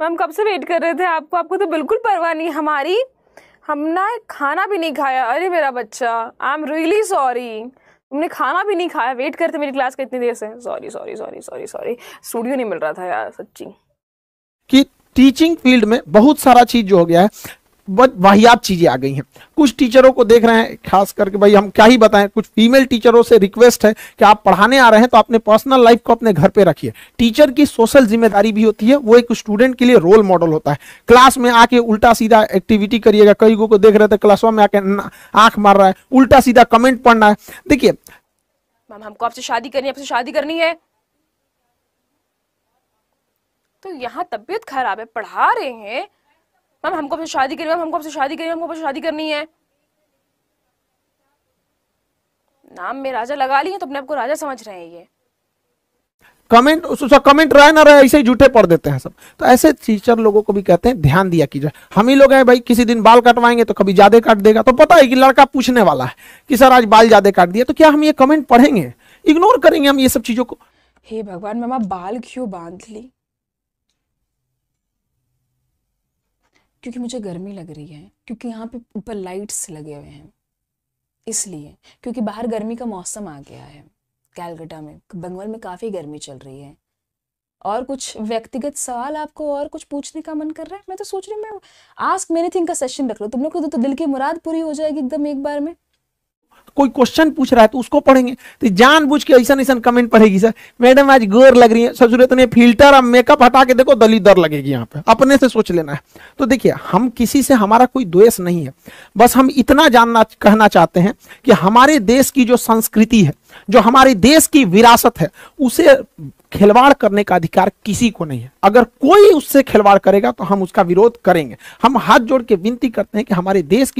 ma'am कब से wait कर रहे थे आपको आपको तो बिल्कुल परवाह नहीं हमारी हम ना खाना भी नहीं खाया अरे मेरा बच्चा आई एम रियली सॉरी तुमने खाना भी नहीं खाया वेट करते मेरी क्लास का इतनी देर से sorry sorry sorry sorry sorry studio नहीं मिल रहा था यार सच्ची कि टीचिंग फील्ड में बहुत सारा चीज जो हो गया है वाहियात चीजें आ गई हैं कुछ टीचरों को देख रहे हैं खास करके भाई हम क्या ही बताएं कुछ फीमेल टीचरों से रिक्वेस्ट है कि आप पढ़ाने आ रहे हैं तो अपने पर्सनल लाइफ को अपने घर पे रखिए टीचर की सोशल जिम्मेदारी भी होती है वो एक स्टूडेंट के लिए रोल मॉडल होता है क्लास में आके उल्टा सीधा एक्टिविटी करिएगा कई गो को देख रहे थे क्लासों में आके आंख मार रहा है उल्टा सीधा कमेंट पढ़ना है देखिए मैम हमको आपसे शादी करनी है आपसे शादी करनी है तो यहाँ तबियत खराब है पढ़ा रहे हैं मैम हमको आपसे शादी करनी मैम हमको आपसे शादी करनी हमको आपसे शादी करनी है नाम में राजा लगा लिए तो अपने आपको राजा समझ रहे हैं ये कमेंट उसका कमेंट रहा ना रहा ऐसे ही झूठे पढ़ देते हैं सब तो ऐसे टीचर लोगों को भी कहते हैं ध्यान दिया कीजिए हम ही लोग हैं भाई किसी दिन बाल कटवाएंगे तो कभी ज्यादा काट देगा तो पता है कि लड़का पूछने वाला है कि सर आज बाल ज्यादा काट दिया तो क्या हम ये कमेंट पढ़ेंगे इग्नोर करेंगे हम ये सब चीजों को हे भगवान मामा बाल क्यों बांध ली क्योंकि मुझे गर्मी लग रही है क्योंकि यहाँ पे ऊपर लाइट्स लगे हुए हैं इसलिए क्योंकि बाहर गर्मी का मौसम आ गया है कैलकटा में बंगाल में काफ़ी गर्मी चल रही है और कुछ व्यक्तिगत सवाल आपको और कुछ पूछने का मन कर रहा है मैं तो सोच रही हूँ मैं आस्क मेनी थिंग का सेशन रख लो तुम लोग को तो, तो दिल की मुराद पूरी हो जाएगी एकदम एक बार में कोई क्वेश्चन पूछ रहा है तो उसको पढ़ेंगे तो बुझ के ऐसा ऐसा कमेंट पढ़ेगी सर मैडम आज गोर लग रही है सचुरत फिल्टर और मेकअप हटा के देखो दली दर लगेगी यहाँ पे अपने से सोच लेना है तो देखिए हम किसी से हमारा कोई द्वेष नहीं है बस हम इतना जानना कहना चाहते हैं कि हमारे देश की जो संस्कृति है जो हमारे देश की विरासत है उसे खिलवाड़ करने का अधिकार किसी को नहीं है अगर कोई उससे खिलवाड़ करेगा तो हम उसका विरोध करेंगे हम हाथ जोड़ के विनती करते हैं कि हमारे देश की